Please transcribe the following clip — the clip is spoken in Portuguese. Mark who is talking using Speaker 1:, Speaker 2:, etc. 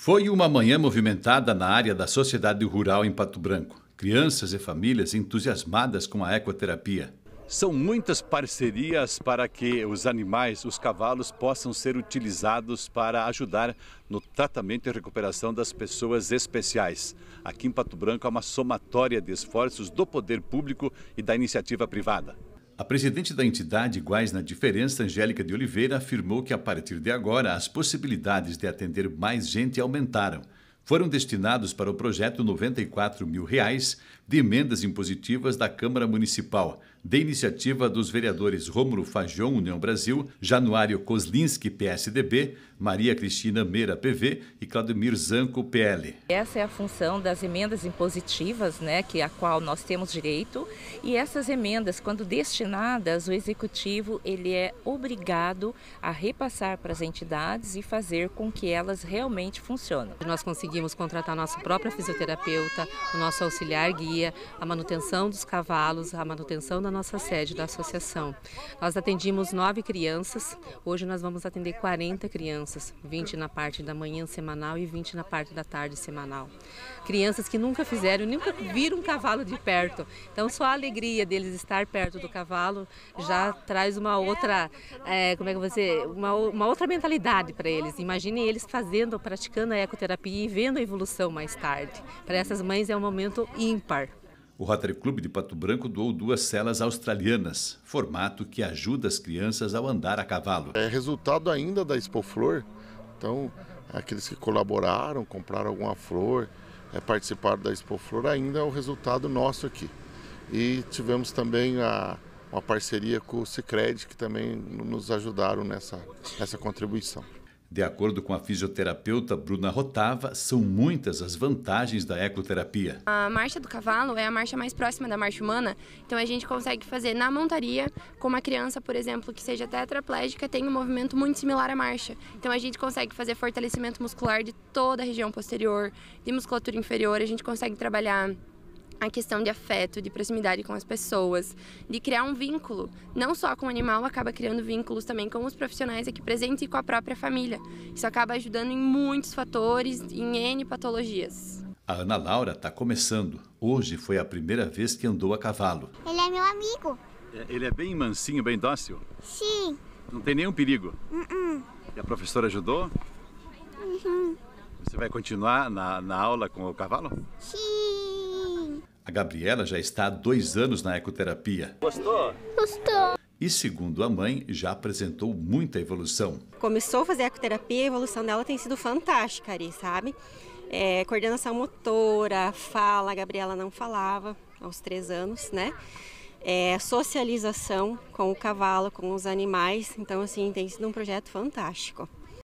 Speaker 1: Foi uma manhã movimentada na área da sociedade rural em Pato Branco. Crianças e famílias entusiasmadas com a ecoterapia. São muitas parcerias para que os animais, os cavalos, possam ser utilizados para ajudar no tratamento e recuperação das pessoas especiais. Aqui em Pato Branco há uma somatória de esforços do poder público e da iniciativa privada. A presidente da entidade Iguais na Diferença, Angélica de Oliveira, afirmou que a partir de agora as possibilidades de atender mais gente aumentaram foram destinados para o projeto R$ 94 mil reais de emendas impositivas da Câmara Municipal, de iniciativa dos vereadores Rômulo Fajon, União Brasil, Januário Koslinski, PSDB, Maria Cristina Meira, PV e Claudemir Zanco, PL.
Speaker 2: Essa é a função das emendas impositivas, né, que a qual nós temos direito, e essas emendas, quando destinadas, o executivo ele é obrigado a repassar para as entidades e fazer com que elas realmente funcionem. Nós conseguimos conseguimos contratar nossa própria fisioterapeuta, o nosso auxiliar guia, a manutenção dos cavalos, a manutenção da nossa sede da associação. Nós atendimos nove crianças, hoje nós vamos atender 40 crianças, 20 na parte da manhã semanal e 20 na parte da tarde semanal. Crianças que nunca fizeram, nunca viram um cavalo de perto. Então só a alegria deles estar perto do cavalo já traz uma outra, é, como é que você, uma, uma outra mentalidade para eles. Imagine eles fazendo, praticando a ecoterapia e vendo vendo a evolução mais tarde. Para essas mães é um momento ímpar.
Speaker 1: O Rotary Clube de Pato Branco doou duas celas australianas, formato que ajuda as crianças ao andar a cavalo. É resultado ainda da Expo Flor, então aqueles que colaboraram, compraram alguma flor, é, participaram da Expo Flor, ainda é o resultado nosso aqui. E tivemos também a, uma parceria com o Cicred, que também nos ajudaram nessa, nessa contribuição. De acordo com a fisioterapeuta Bruna Rotava, são muitas as vantagens da ecoterapia.
Speaker 3: A marcha do cavalo é a marcha mais próxima da marcha humana, então a gente consegue fazer na montaria, com uma criança, por exemplo, que seja tetraplégica, tem um movimento muito similar à marcha. Então a gente consegue fazer fortalecimento muscular de toda a região posterior, de musculatura inferior, a gente consegue trabalhar a questão de afeto, de proximidade com as pessoas, de criar um vínculo, não só com o animal, acaba criando vínculos também com os profissionais aqui presentes e com a própria família. Isso acaba ajudando em muitos fatores, em N patologias.
Speaker 1: A Ana Laura está começando. Hoje foi a primeira vez que andou a cavalo.
Speaker 3: Ele é meu amigo.
Speaker 1: É, ele é bem mansinho, bem dócil? Sim. Não tem nenhum perigo? Uh -uh. E a professora ajudou? Uhum. Você vai continuar na, na aula com o cavalo? Sim. A Gabriela já está há dois anos na ecoterapia. Gostou? Gostou. E segundo a mãe, já apresentou muita evolução.
Speaker 2: Começou a fazer ecoterapia, a evolução dela tem sido fantástica, Ari, sabe? É, coordenação motora, fala, a Gabriela não falava aos três anos, né? É, socialização com o cavalo, com os animais. Então, assim, tem sido um projeto fantástico.